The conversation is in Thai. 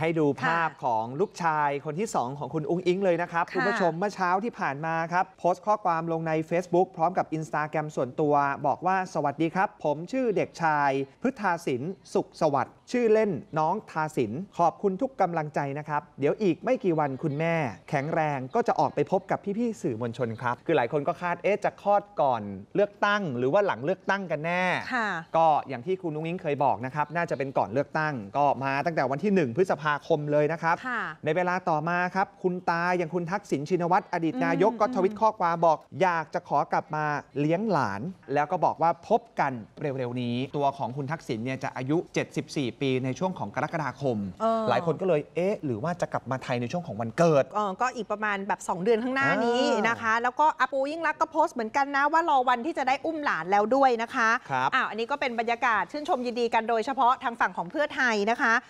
ให้ดูภาพของลูกชายคนที่ 2 ของคุณอุ้งอิงเลยนะครับ คุณผู้ชมเมื่อเช้าที่ผ่านมาครับ โพสต์ข้อความลงใน Facebook พร้อมกับ i n s t a g r รมส่วนตัว บอกว่าสวัสดีครับ ผมชื่อเด็กชาย พฤทธาสินสุขสวัสดิ์ชื่อเล่นน้องทาสิน ขอบคุณทุกกำลังใจนะครับ เดี๋ยวอีกไม่กี่วันคุณแม่แข็งแรงก็จะออกไปพบกับพี่ๆสื่อมวลชนครับคือหลายคนก็คาดเอ๊ะจะคลอดก่อนเลือกตั้ง หรือว่าหลังเลือกตั้งกันแน่ก็อย่างที่คุณนุ้งอิงเคยบอกนะครับน่าจะเป็นก่อนเลือกตั้ง ก็มาตั้งแต่วันที่1พฤษภาาคมเลยนะครับในเวลาต่อมาครับคุณตาอย่างคุณทักษิณชินวัตรอดีตนายกก็ทวิตข้อความบอกอยากจะขอกลับมาเลี้ยงหลาน แล้วก็บอกว่าพบกันเร็วๆนี้ ตัวของคุณทักษิณเนี่ยจะอายุ 74 ปี ในช่วงของกรกฎาคม หลายคนก็เลยเอ๊ะหรือว่าจะกลับมาไทยในช่วงของวันเกิดก็อีกประมาณแบบ 2 เดือนข้างหน้านี้นะคะ แล้วก็อปูยิ่งรักก็โพสต์เหมือนกันนะ ว่ารอวันที่จะได้อุ้มหลานแล้วด้วยนะคะครับอ้าวอันนี้ก็เป็นบรรยากาศชื่นชมยินดีกันโดยเฉพาะทางฝั่งของเพื่อไทยนะคะ